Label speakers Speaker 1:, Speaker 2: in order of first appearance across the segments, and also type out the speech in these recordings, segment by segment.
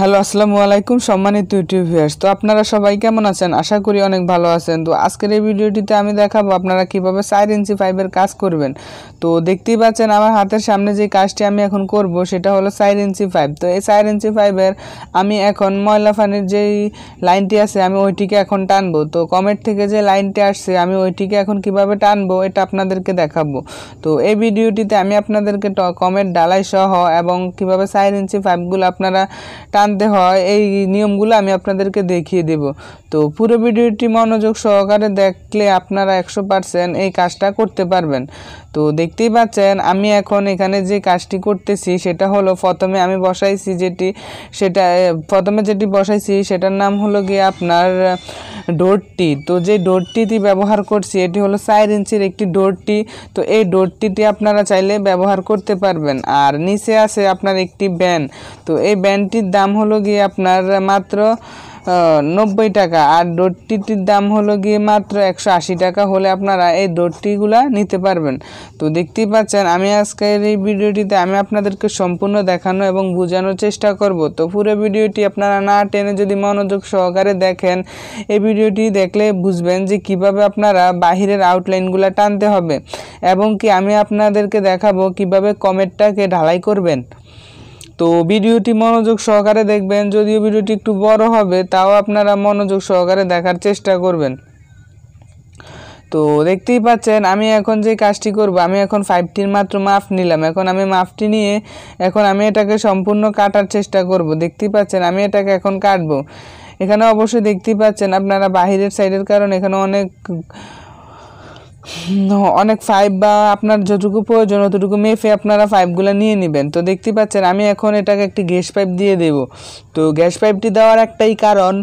Speaker 1: hello আসসালামু আলাইকুম সম্মানিত ইউটিউব ভিউয়ার্স তো আপনারা সবাই কেমন আছেন আশা করি অনেক ভালো আছেন তো আজকের এই ভিডিওটিতে আমি দেখাবো আপনারা কিভাবে চার ইঞ্চি পাইপের কাজ করবেন তো দেখতেই পাচ্ছেন আমার হাতের সামনে যে কাজটি আমি এখন করব সেটা হলো চার ইঞ্চি পাইপ তো এই চার ইঞ্চি পাইপের আমি এখন ময়লা ফানির যেই লাইনটি আছে আমি ওইটিকে এখন টানবো তো কমেট থেকে যে লাইনটি আসছে আমি ওইটিকে এখন কিভাবে টানবো এটা আপনাদেরকে দেখাবো তো এই ভিডিওটিতে আমি আপনাদেরকে কমেট ডালাই সহ এবং কিভাবে চার ইঞ্চি পাইপগুলো আপনারা টান জানতে হয় এই নিয়মগুলো আমি আপনাদেরকে দেখিয়ে দেব তো পুরো ভিডিওটি মনোযোগ সহকারে দেখলে আপনারা একশো পারসেন্ট এই কাজটা করতে পারবেন তো দেখতেই পাচ্ছেন আমি এখন এখানে যে কাজটি করতেছি সেটা হলো প্রথমে আমি বসাইছি যেটি সেটা প্রথমে যেটি বসাইছি সেটার নাম হলো গিয়ে আপনার ডোরটি তো যে ডোরটিটি ব্যবহার করছি এটি হলো চার ইঞ্চির একটি ডোরটি তো এই ডোরটিটি আপনারা চাইলে ব্যবহার করতে পারবেন আর নিচে আছে আপনার একটি ব্যান তো এই ব্যানটির দাম হলো গিয়ে আপনার মাত্র নব্বই টাকা আর ডোরটিটির দাম হলো গিয়ে মাত্র একশো আশি টাকা হলে আপনারা এই ডোরটিগুলা নিতে পারবেন তো দেখতেই পাচ্ছেন আমি আজকের এই ভিডিওটিতে আমি আপনাদেরকে সম্পূর্ণ দেখানো এবং বোঝানোর চেষ্টা করব তো পুরো ভিডিওটি আপনারা না টেনে যদি মনোযোগ সহকারে দেখেন এই ভিডিওটি দেখলে বুঝবেন যে কিভাবে আপনারা বাহিরের আউটলাইনগুলো টানতে হবে এবং কি আমি আপনাদেরকে দেখাবো কিভাবে কমেটটাকে ঢালাই করবেন তো ভিডিওটি মনোযোগ সহকারে দেখবেন যদিও ভিডিওটি একটু বড় হবে তাও আপনারা মনোযোগ সহকারে দেখার চেষ্টা করবেন তো দেখতেই পাচ্ছেন আমি এখন যে কাজটি করব আমি এখন ফাইভটির মাত্র মাপ নিলাম এখন আমি মাপটি নিয়ে এখন আমি এটাকে সম্পূর্ণ কাটার চেষ্টা করব দেখতেই পাচ্ছেন আমি এটাকে এখন কাটবো এখানে অবশ্যই দেখতেই পাচ্ছেন আপনারা বাহিরের সাইডের কারণ এখানে অনেক অনেক ফাইভ বা আপনার যতটুকু প্রয়োজন অতটুকু মেফে আপনারা ফাইভগুলো নিয়ে নেবেন তো দেখতে পাচ্ছেন আমি এখন এটাকে একটি গ্যাস পাইপ দিয়ে দেব তো গ্যাস পাইপটি দেওয়ার একটাই কারণ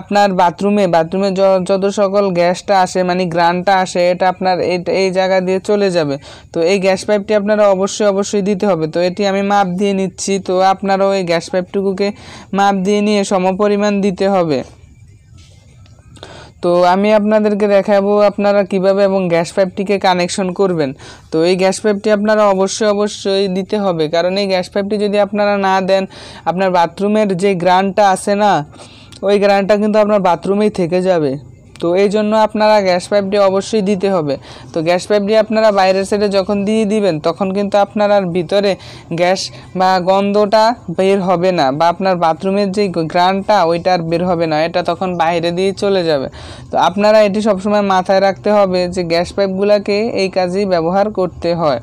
Speaker 1: আপনার বাথরুমে বাথরুমে যত সকল গ্যাসটা আসে মানে গ্রানটা আসে এটা আপনার এই জায়গা দিয়ে চলে যাবে তো এই গ্যাস পাইপটি আপনারা অবশ্যই অবশ্যই দিতে হবে তো এটি আমি মাপ দিয়ে নিচ্ছি তো আপনারও এই গ্যাস পাইপটুকুকে মাপ দিয়ে নিয়ে সমপরিমাণ দিতে হবে তো আমি আপনাদেরকে দেখাবো আপনারা কিভাবে এবং গ্যাস পাইপটিকে কানেকশন করবেন তো এই গ্যাস পাইপটি আপনারা অবশ্যই অবশ্যই দিতে হবে কারণ এই গ্যাস পাইপটি যদি আপনারা না দেন আপনার বাথরুমের যে গ্রানটা আছে না ওই গ্রানটা কিন্তু আপনার বাথরুমেই থেকে যাবে তো এই জন্য আপনারা গ্যাস পাইপটি অবশ্যই দিতে হবে তো গ্যাস পাইপটি আপনারা বাইরের সাইডে যখন দিয়ে দিবেন তখন কিন্তু আপনার আর ভিতরে গ্যাস বা গন্ধটা বের হবে না বা আপনার বাথরুমের যে গ্রানটা ওইটা আর বের হবে না এটা তখন বাইরে দিয়ে চলে যাবে তো আপনারা এটি সবসময় মাথায় রাখতে হবে যে গ্যাস পাইপগুলোকে এই কাজেই ব্যবহার করতে হয়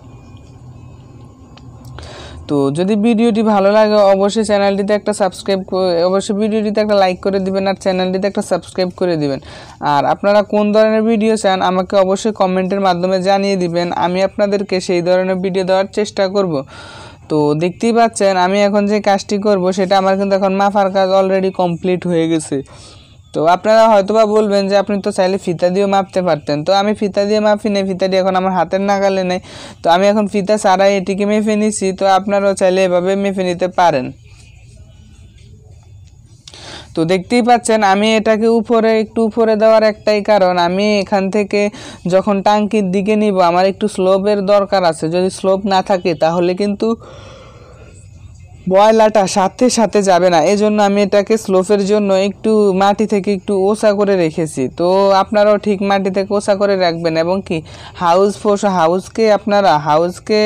Speaker 1: তো যদি ভিডিওটি ভালো লাগে অবশ্যই চ্যানেলটিতে একটা সাবস্ক্রাইব অবশ্যই ভিডিওটিতে একটা লাইক করে দিবেন আর চ্যানেলটিতে একটা সাবস্ক্রাইব করে দিবেন আর আপনারা কোন ধরনের ভিডিও চান আমাকে অবশ্যই কমেন্টের মাধ্যমে জানিয়ে দিবেন আমি আপনাদেরকে সেই ধরনের ভিডিও দেওয়ার চেষ্টা করব তো দেখতেই পাচ্ছেন আমি এখন যে কাজটি করব সেটা আমার কিন্তু এখন মাফার কাজ অলরেডি কমপ্লিট হয়ে গেছে তো আপনারা হয়তো বা বলবেন যে আপনি তো চাইলে ফিতা দিয়েও মাপতে পারতেন তো আমি ফিতা দিয়ে মাপি নেই ফিতাটি এখন আমার হাতের নাগালে নেই তো আমি এখন ফিতা ছাড়াই এটিকে মেপে নিছি তো আপনারাও চাইলে এভাবে মেপে নিতে পারেন তো দেখতেই পাচ্ছেন আমি এটাকে উপরে একটু উপরে দেওয়ার একটাই কারণ আমি এখান থেকে যখন টাঙ্কির দিকে নিব আমার একটু স্লোপের দরকার আছে যদি স্লোপ না থাকে তাহলে কিন্তু বয়লাটা সাথে সাথে যাবে না এজন্য আমি এটাকে স্লোপের জন্য একটু মাটি থেকে একটু ওসা করে রেখেছি তো আপনারাও ঠিক মাটি থেকে ওসা করে রাখবেন এবং কি হাউস ফোর্স হাউসকে আপনারা হাউসকে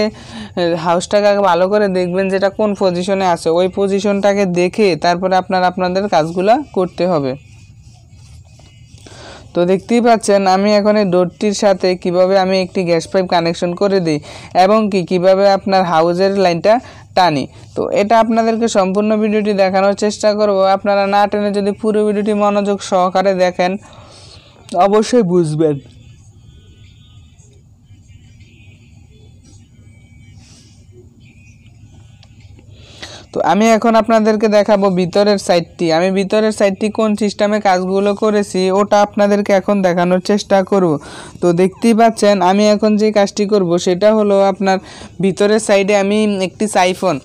Speaker 1: হাউসটাকে ভালো করে দেখবেন যেটা কোন পজিশনে আছে ওই পজিশনটাকে দেখে তারপরে আপনারা আপনাদের কাজগুলো করতে হবে তো দেখতেই পাচ্ছেন আমি এখন এই ডোরটির সাথে কিভাবে আমি একটি গ্যাস পাইপ কানেকশন করে দিই এবং কি কিভাবে আপনার হাউজের লাইনটা টানি তো এটা আপনাদেরকে সম্পূর্ণ ভিডিওটি দেখানোর চেষ্টা করব আপনারা না টেনে যদি পুরো ভিডিওটি মনোযোগ সহকারে দেখেন অবশ্যই বুঝবেন তো আমি এখন আপনাদেরকে দেখাবো ভিতরের সাইডটি আমি ভিতরের সাইডটি কোন সিস্টেমে কাজগুলো করেছি ওটা আপনাদেরকে এখন দেখানোর চেষ্টা করব তো দেখতেই পাচ্ছেন আমি এখন যে কাজটি করব সেটা হলো আপনার ভিতরের সাইডে আমি একটি সাইফোন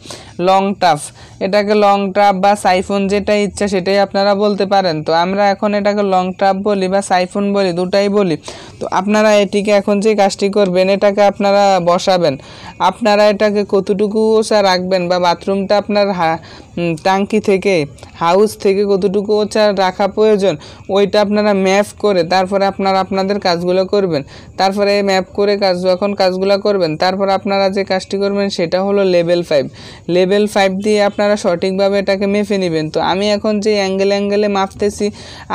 Speaker 1: লং টাফ এটাকে লং টাফ বা সাইফোন যেটা ইচ্ছা সেটাই আপনারা বলতে পারেন তো আমরা এখন এটাকে লং টাফ বলি বা সাইফোন বলি দুটাই বলি তো আপনারা এটিকে এখন যে কাজটি করবেন এটাকে আপনারা বসাবেন আপনারা এটাকে কতটুকু ওচা রাখবেন বা বাথরুমটা আপনার টাঙ্কি থেকে হাউস থেকে কতটুকু ওচা রাখা প্রয়োজন ওইটা আপনারা ম্যাপ করে তারপরে আপনারা আপনাদের কাজগুলো করবেন তারপরে ম্যাপ করে কাজ এখন কাজগুলো করবেন তারপর আপনারা যে কাজটি করবেন সেটা হলো level five level level five দিয়ে আপনারা সঠিকভাবে এটাকে মেপে নেবেন তো আমি এখন যে অ্যাঙ্গেল অ্যাঙ্গেলে মাপতেছি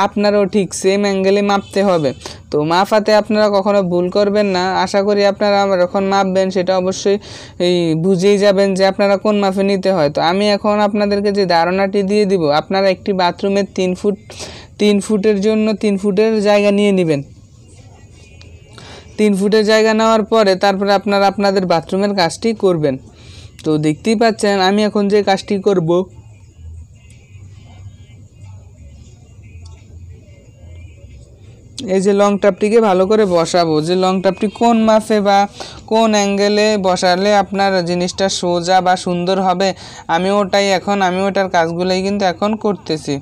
Speaker 1: আপনারও ঠিক সেম অ্যাঙ্গেলে মাপতে হবে তো মাফাতে আপনারা কখনো ভুল করবেন না আশা করি আপনারা যখন মাপবেন সেটা অবশ্যই এই বুঝেই যাবেন যে আপনারা কোন মাফে নিতে হয় তো আমি এখন আপনাদেরকে যে ধারণাটি দিয়ে দিব আপনারা একটি বাথরুমের তিন ফুট তিন ফুটের জন্য তিন ফুটের জায়গা নিয়ে নেবেন তিন ফুটের জায়গা নেওয়ার পরে তারপরে আপনারা আপনাদের বাথরুমের কাজটি করবেন তো দেখতেই পাচ্ছেন আমি এখন যে কাজটি করব এই যে লং টাপটিকে ভালো করে বসাবো যে লং টাপটি কোন মাপে বা কোন অ্যাঙ্গেলে বসালে আপনার জিনিসটা সোজা বা সুন্দর হবে আমি ওটাই এখন আমি ওটার কাজগুলোই কিন্তু এখন করতেছি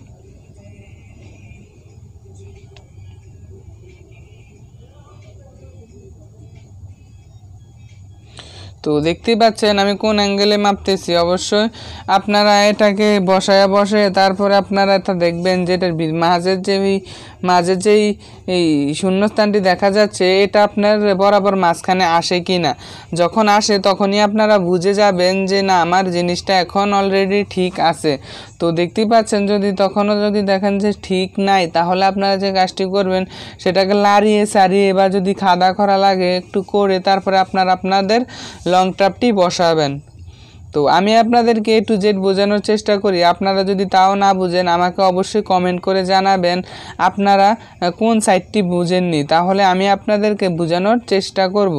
Speaker 1: তো দেখতেই পাচ্ছেন আমি কোন অ্যাঙ্গেলে মাপতেছি অবশ্যই আপনারা এটাকে বসায় বসে তারপরে আপনারা এটা দেখবেন যে এটার মাঝের যে মাঝের যেই এই শূন্যস্থানটি দেখা যাচ্ছে এটা আপনার বরাবর মাঝখানে আসে কি না যখন আসে তখনই আপনারা বুঝে যাবেন যে না আমার জিনিসটা এখন অলরেডি ঠিক আছে তো দেখতেই পাচ্ছেন যদি তখনও যদি দেখেন যে ঠিক নাই তাহলে আপনারা যে কাজটি করবেন সেটাকে লাড়িয়ে সারিয়ে বা যদি খাদা খরা লাগে একটু করে তারপরে আপনার আপনাদের লং ট্রাপটি বসাবেন তো আমি আপনাদেরকে এ টু জেড বোঝানোর চেষ্টা করি আপনারা যদি তাও না বুঝেন আমাকে অবশ্যই কমেন্ট করে জানাবেন আপনারা কোন সাইটটি বুঝেননি তাহলে আমি আপনাদেরকে বোঝানোর চেষ্টা করব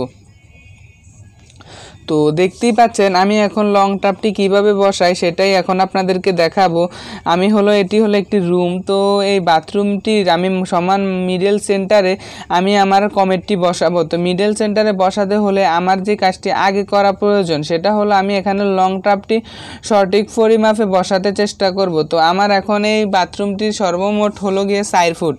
Speaker 1: তো দেখতেই পাচ্ছেন আমি এখন লং টাপটি কিভাবে বসাই সেটাই এখন আপনাদেরকে দেখাবো আমি হলো এটি হলো একটি রুম তো এই বাথরুমটির আমি সমান মিডল সেন্টারে আমি আমার কমেটটি বসাবো তো মিডল সেন্টারে বসাতে হলে আমার যে কাজটি আগে করা প্রয়োজন সেটা হলো আমি এখানে লং টাপটি সঠিক পরিমাপে বসাতে চেষ্টা করব তো আমার এখন এই বাথরুমটির সর্বমোট হলো গিয়ে চার ফুট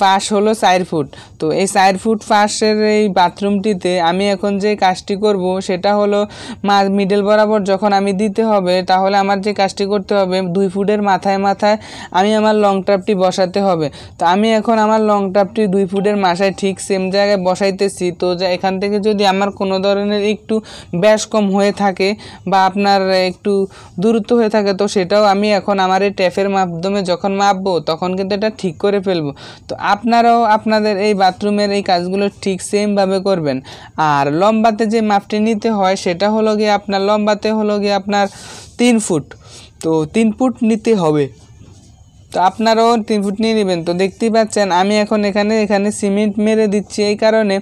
Speaker 1: ফাঁস হলো চার ফুট তো এই চার ফুট ফাঁসের এই বাথরুমটিতে আমি এখন যে কাজটি করব সেটা হলো হলো মা মিডল বরাবর যখন আমি দিতে হবে তাহলে আমার যে কাজটি করতে হবে দুই ফুটের মাথায় মাথায় আমি আমার লং ট্রাপটি বসাতে হবে তো আমি এখন আমার লং ট্রাপটি দুই ফুটের মাথায় ঠিক সেম জায়গায় বসাইতেছি তো যা এখান থেকে যদি আমার কোনো ধরনের একটু ব্যাস কম হয়ে থাকে বা আপনার একটু দূরত্ব হয়ে থাকে তো সেটাও আমি এখন আমার এই ট্যাপের মাধ্যমে যখন মাপবো তখন কিন্তু এটা ঠিক করে ফেলবো তো আপনারাও আপনাদের এই বাথরুমের এই কাজগুলো ঠিক সেমভাবে করবেন আর লম্বাতে যে মাপটি নিতে হয় হয় সেটা হলো গিয়ে আপনার লম্বাতে হলো গিয়ে আপনার তিন ফুট তো তিন ফুট নিতে হবে তো আপনারাও তিন ফুট নিয়ে নেবেন তো দেখতেই পাচ্ছেন আমি এখন এখানে এখানে সিমেন্ট মেরে দিচ্ছি এই কারণে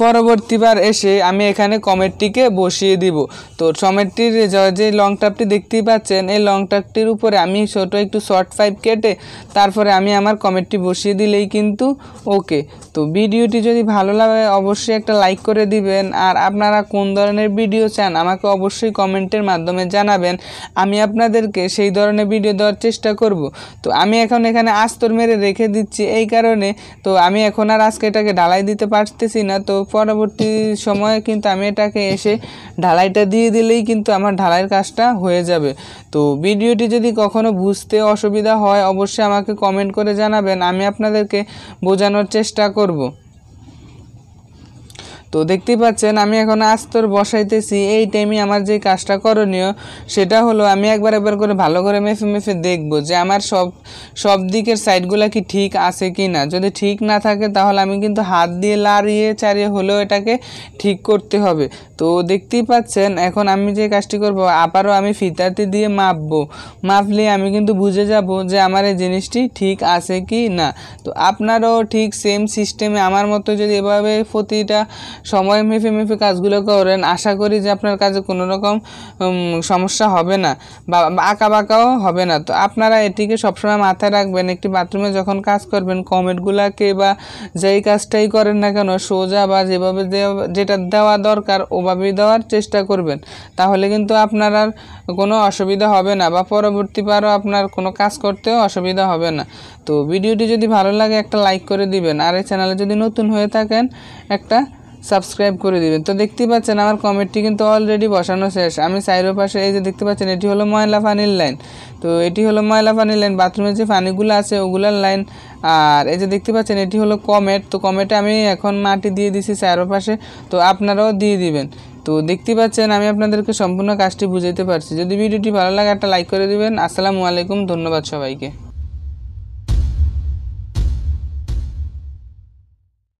Speaker 1: পরবর্তীবার এসে আমি এখানে কমেটটিকে বসিয়ে দিব তো সমেটটির যে লং টাপটি দেখতেই পাচ্ছেন এই লং টাপটির উপরে আমি ছোট একটু শর্ট পাইপ কেটে তারপরে আমি আমার কমেটটি বসিয়ে দিলেই কিন্তু ওকে তো ভিডিওটি যদি ভালো লাগে অবশ্যই একটা লাইক করে দিবেন আর আপনারা কোন ধরনের ভিডিও চান আমাকে অবশ্যই কমেন্টের মাধ্যমে জানাবেন আমি আপনাদেরকে সেই ধরনের ভিডিও দেওয়ার চেষ্টা করব তো আমি এখন এখানে আস্তর মেরে রেখে দিচ্ছি এই কারণে তো আমি এখন আর আজকে এটাকে ঢালাই দিতে পারতেছি না তো পরবর্তী সময়ে কিন্তু আমি এটাকে এসে ঢালাইটা দিয়ে দিলেই কিন্তু আমার ঢালাইয়ের কাজটা হয়ে যাবে তো ভিডিওটি যদি কখনও বুঝতে অসুবিধা হয় অবশ্যই আমাকে কমেন্ট করে জানাবেন আমি আপনাদেরকে বোঝানোর চেষ্টা করব তো দেখতে পাচ্ছেন আমি এখন আস্তর বসাইতেছি এই টাইমে আমার যে কাজটা করণীয় সেটা হলো আমি একবার একবার করে ভালো করে মেফে মেফে দেখব যে আমার সব সব দিকের সাইডগুলো কি ঠিক আছে কি না যদি ঠিক না থাকে তাহলে আমি কিন্তু হাত দিয়ে লাড়িয়ে চারিয়ে হলেও এটাকে ঠিক করতে হবে তো দেখতেই পাচ্ছেন এখন আমি যে কাজটি করব আবারও আমি ফিতাতে দিয়ে মাপবো মাপলে আমি কিন্তু বুঝে যাব যে আমার এই জিনিসটি ঠিক আছে কি না তো আপনারও ঠিক সেম সিস্টেমে আমার মতো যদি এভাবে প্রতিটা সময় মেফে মেফে কাজগুলো করেন আশা করি যে আপনার কাজে কোনো রকম সমস্যা হবে না বা আঁকা বাঁকাও হবে না তো আপনারা এটিকে সবসময় মাথায় রাখবেন একটি বাথরুমে যখন কাজ করবেন কমেন্টগুলোকে বা যেই কাজটাই করেন না কেন সোজা বা যেভাবে যেটা দেওয়া দরকার ওভাবেই দেওয়ার চেষ্টা করবেন তাহলে কিন্তু আপনার আর কোনো অসুবিধা হবে না বা পরবর্তীবারও আপনার কোনো কাজ করতেও অসুবিধা হবে না তো ভিডিওটি যদি ভালো লাগে একটা লাইক করে দিবেন আর এই চ্যানেলে যদি নতুন হয়ে থাকেন একটা সাবস্ক্রাইব করে দিবেন তো দেখতে পাচ্ছেন আমার কমেন্টটি কিন্তু অলরেডি বসানো শেষ আমি সাইরো পাশে এই যে দেখতে পাচ্ছেন এটি হলো ময়লা পানির লাইন তো এটি হলো ময়লা পানির লাইন বাথরুমের যে পানিগুলো আছে ওগুলার লাইন আর এই যে দেখতে পাচ্ছেন এটি হলো কমেট তো কমেটে আমি এখন মাটি দিয়ে দিছি সাইরো পাশে তো আপনারাও দিয়ে দিবেন তো দেখতে পাচ্ছেন আমি আপনাদেরকে সম্পূর্ণ কাজটি বুঝাইতে পারছি যদি ভিডিওটি ভালো লাগে একটা লাইক করে দিবেন আসসালামু আলাইকুম ধন্যবাদ সবাইকে